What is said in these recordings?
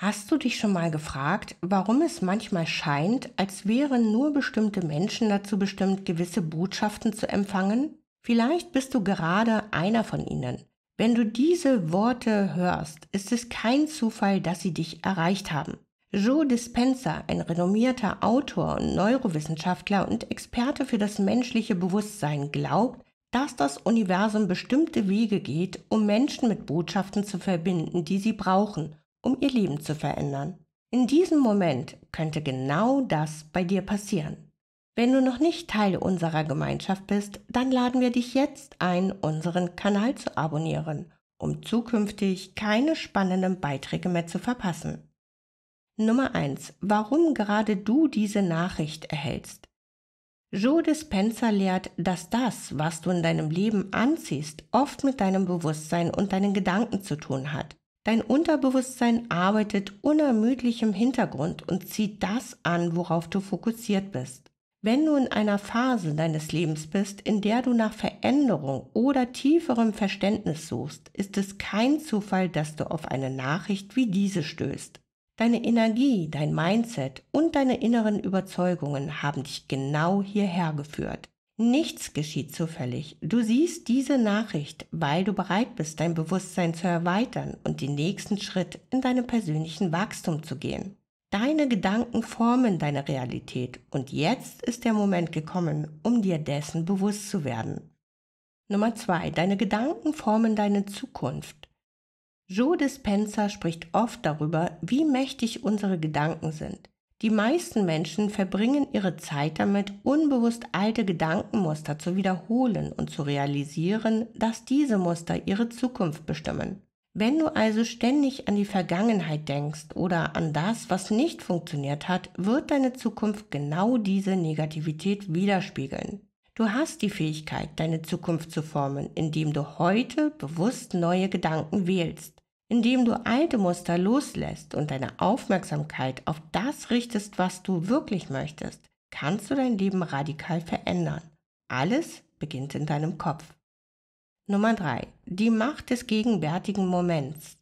Hast du dich schon mal gefragt, warum es manchmal scheint, als wären nur bestimmte Menschen dazu bestimmt, gewisse Botschaften zu empfangen? Vielleicht bist du gerade einer von ihnen. Wenn du diese Worte hörst, ist es kein Zufall, dass sie dich erreicht haben. Joe Dispenza, ein renommierter Autor und Neurowissenschaftler und Experte für das menschliche Bewusstsein, glaubt, dass das Universum bestimmte Wege geht, um Menschen mit Botschaften zu verbinden, die sie brauchen um ihr Leben zu verändern. In diesem Moment könnte genau das bei dir passieren. Wenn du noch nicht Teil unserer Gemeinschaft bist, dann laden wir dich jetzt ein, unseren Kanal zu abonnieren, um zukünftig keine spannenden Beiträge mehr zu verpassen. Nummer 1. Warum gerade du diese Nachricht erhältst. Joe Dispenza lehrt, dass das, was du in deinem Leben anziehst, oft mit deinem Bewusstsein und deinen Gedanken zu tun hat. Dein Unterbewusstsein arbeitet unermüdlich im Hintergrund und zieht das an, worauf du fokussiert bist. Wenn du in einer Phase deines Lebens bist, in der du nach Veränderung oder tieferem Verständnis suchst, ist es kein Zufall, dass du auf eine Nachricht wie diese stößt. Deine Energie, dein Mindset und deine inneren Überzeugungen haben dich genau hierher geführt. Nichts geschieht zufällig. Du siehst diese Nachricht, weil du bereit bist, dein Bewusstsein zu erweitern und den nächsten Schritt in deinem persönlichen Wachstum zu gehen. Deine Gedanken formen deine Realität und jetzt ist der Moment gekommen, um dir dessen bewusst zu werden. Nummer zwei: Deine Gedanken formen deine Zukunft. Joe Dispenza spricht oft darüber, wie mächtig unsere Gedanken sind. Die meisten Menschen verbringen ihre Zeit damit, unbewusst alte Gedankenmuster zu wiederholen und zu realisieren, dass diese Muster ihre Zukunft bestimmen. Wenn du also ständig an die Vergangenheit denkst oder an das, was nicht funktioniert hat, wird deine Zukunft genau diese Negativität widerspiegeln. Du hast die Fähigkeit, deine Zukunft zu formen, indem du heute bewusst neue Gedanken wählst indem du alte Muster loslässt und deine Aufmerksamkeit auf das richtest, was du wirklich möchtest, kannst du dein Leben radikal verändern. Alles beginnt in deinem Kopf. Nummer drei: Die Macht des gegenwärtigen Moments.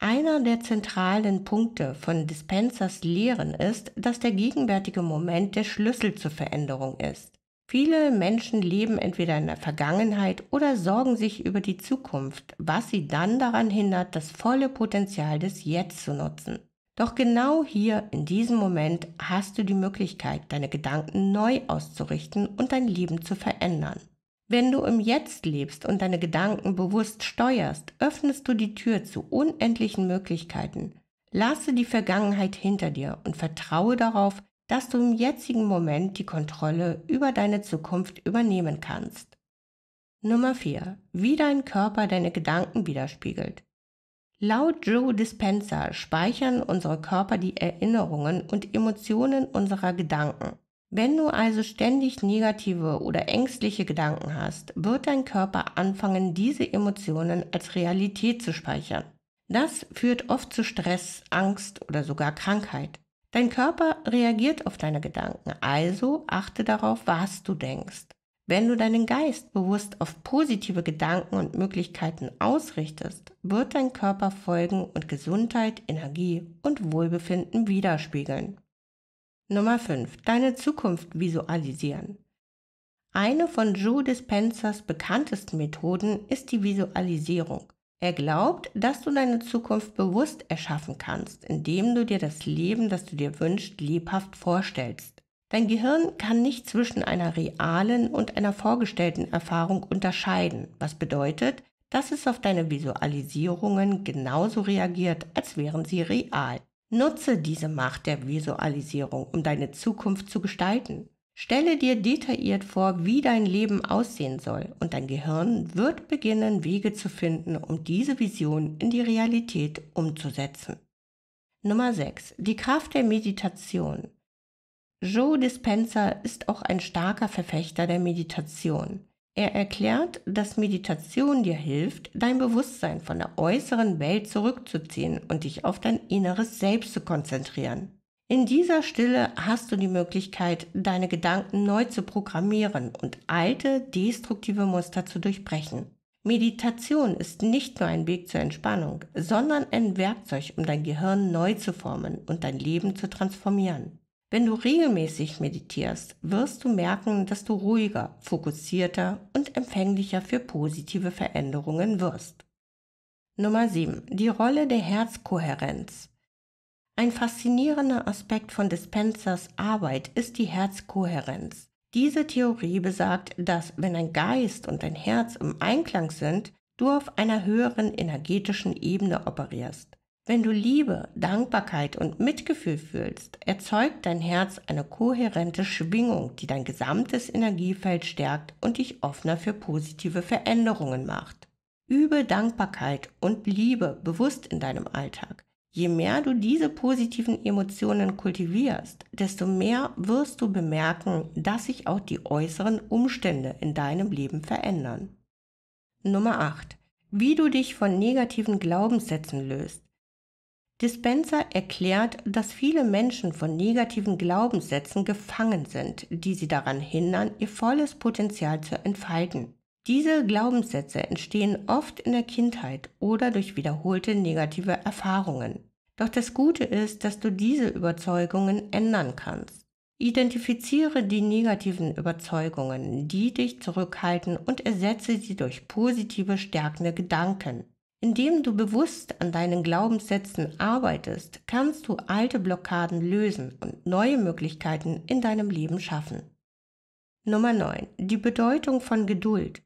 Einer der zentralen Punkte von Dispensers Lehren ist, dass der gegenwärtige Moment der Schlüssel zur Veränderung ist. Viele Menschen leben entweder in der Vergangenheit oder sorgen sich über die Zukunft, was sie dann daran hindert, das volle Potenzial des Jetzt zu nutzen. Doch genau hier, in diesem Moment, hast du die Möglichkeit, deine Gedanken neu auszurichten und dein Leben zu verändern. Wenn du im Jetzt lebst und deine Gedanken bewusst steuerst, öffnest du die Tür zu unendlichen Möglichkeiten. Lasse die Vergangenheit hinter dir und vertraue darauf, dass du im jetzigen Moment die Kontrolle über deine Zukunft übernehmen kannst. Nummer 4. Wie dein Körper deine Gedanken widerspiegelt. Laut Joe Dispenza speichern unsere Körper die Erinnerungen und Emotionen unserer Gedanken. Wenn du also ständig negative oder ängstliche Gedanken hast, wird dein Körper anfangen, diese Emotionen als Realität zu speichern. Das führt oft zu Stress, Angst oder sogar Krankheit. Dein Körper reagiert auf deine Gedanken, also achte darauf, was du denkst. Wenn du deinen Geist bewusst auf positive Gedanken und Möglichkeiten ausrichtest, wird dein Körper Folgen und Gesundheit, Energie und Wohlbefinden widerspiegeln. Nummer 5. Deine Zukunft visualisieren. Eine von Joe Dispensers bekanntesten Methoden ist die Visualisierung. Er glaubt, dass du deine Zukunft bewusst erschaffen kannst, indem du dir das Leben, das du dir wünschst, lebhaft vorstellst. Dein Gehirn kann nicht zwischen einer realen und einer vorgestellten Erfahrung unterscheiden, was bedeutet, dass es auf deine Visualisierungen genauso reagiert, als wären sie real. Nutze diese Macht der Visualisierung, um deine Zukunft zu gestalten. Stelle dir detailliert vor, wie dein Leben aussehen soll und dein Gehirn wird beginnen, Wege zu finden, um diese Vision in die Realität umzusetzen. Nummer 6. Die Kraft der Meditation. Joe Dispenser ist auch ein starker Verfechter der Meditation. Er erklärt, dass Meditation dir hilft, dein Bewusstsein von der äußeren Welt zurückzuziehen und dich auf dein inneres Selbst zu konzentrieren. In dieser Stille hast du die Möglichkeit, deine Gedanken neu zu programmieren und alte, destruktive Muster zu durchbrechen. Meditation ist nicht nur ein Weg zur Entspannung, sondern ein Werkzeug, um dein Gehirn neu zu formen und dein Leben zu transformieren. Wenn du regelmäßig meditierst, wirst du merken, dass du ruhiger, fokussierter und empfänglicher für positive Veränderungen wirst. Nummer 7. Die Rolle der Herzkohärenz. Ein faszinierender Aspekt von Dispensers Arbeit ist die Herzkohärenz. Diese Theorie besagt, dass wenn ein Geist und dein Herz im Einklang sind, du auf einer höheren energetischen Ebene operierst. Wenn du Liebe, Dankbarkeit und Mitgefühl fühlst, erzeugt dein Herz eine kohärente Schwingung, die dein gesamtes Energiefeld stärkt und dich offener für positive Veränderungen macht. Übe Dankbarkeit und Liebe bewusst in deinem Alltag. Je mehr du diese positiven Emotionen kultivierst, desto mehr wirst du bemerken, dass sich auch die äußeren Umstände in deinem Leben verändern. Nummer 8. Wie du dich von negativen Glaubenssätzen löst. Dispenser erklärt, dass viele Menschen von negativen Glaubenssätzen gefangen sind, die sie daran hindern, ihr volles Potenzial zu entfalten. Diese Glaubenssätze entstehen oft in der Kindheit oder durch wiederholte negative Erfahrungen. Doch das Gute ist, dass du diese Überzeugungen ändern kannst. Identifiziere die negativen Überzeugungen, die dich zurückhalten und ersetze sie durch positive, stärkende Gedanken. Indem du bewusst an deinen Glaubenssätzen arbeitest, kannst du alte Blockaden lösen und neue Möglichkeiten in deinem Leben schaffen. Nummer 9. Die Bedeutung von Geduld.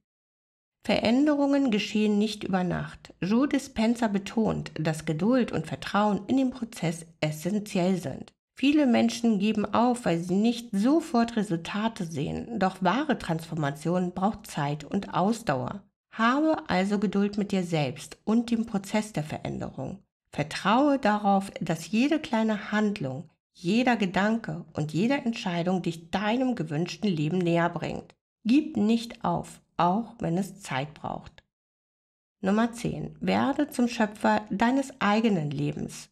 Veränderungen geschehen nicht über Nacht. Joe Dispenza betont, dass Geduld und Vertrauen in den Prozess essentiell sind. Viele Menschen geben auf, weil sie nicht sofort Resultate sehen, doch wahre Transformation braucht Zeit und Ausdauer. Habe also Geduld mit dir selbst und dem Prozess der Veränderung. Vertraue darauf, dass jede kleine Handlung, jeder Gedanke und jede Entscheidung dich deinem gewünschten Leben näher bringt. Gib nicht auf, auch wenn es Zeit braucht. Nummer 10. Werde zum Schöpfer deines eigenen Lebens.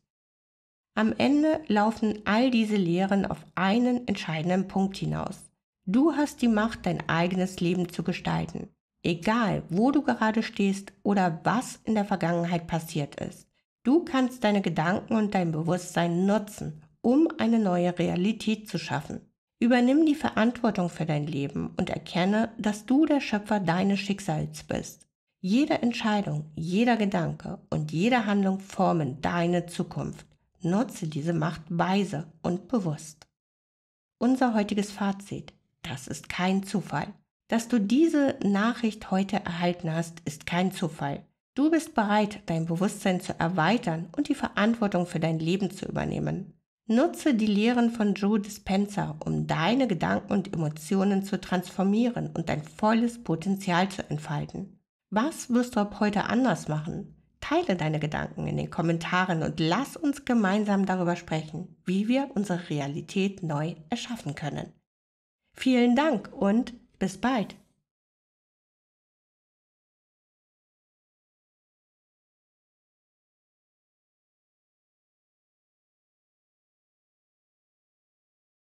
Am Ende laufen all diese Lehren auf einen entscheidenden Punkt hinaus. Du hast die Macht, dein eigenes Leben zu gestalten. Egal, wo du gerade stehst oder was in der Vergangenheit passiert ist. Du kannst deine Gedanken und dein Bewusstsein nutzen, um eine neue Realität zu schaffen. Übernimm die Verantwortung für dein Leben und erkenne, dass du der Schöpfer deines Schicksals bist. Jede Entscheidung, jeder Gedanke und jede Handlung formen deine Zukunft. Nutze diese Macht weise und bewusst. Unser heutiges Fazit. Das ist kein Zufall. Dass du diese Nachricht heute erhalten hast, ist kein Zufall. Du bist bereit, dein Bewusstsein zu erweitern und die Verantwortung für dein Leben zu übernehmen. Nutze die Lehren von Joe Dispenza, um deine Gedanken und Emotionen zu transformieren und dein volles Potenzial zu entfalten. Was wirst du ab heute anders machen? Teile deine Gedanken in den Kommentaren und lass uns gemeinsam darüber sprechen, wie wir unsere Realität neu erschaffen können. Vielen Dank und bis bald.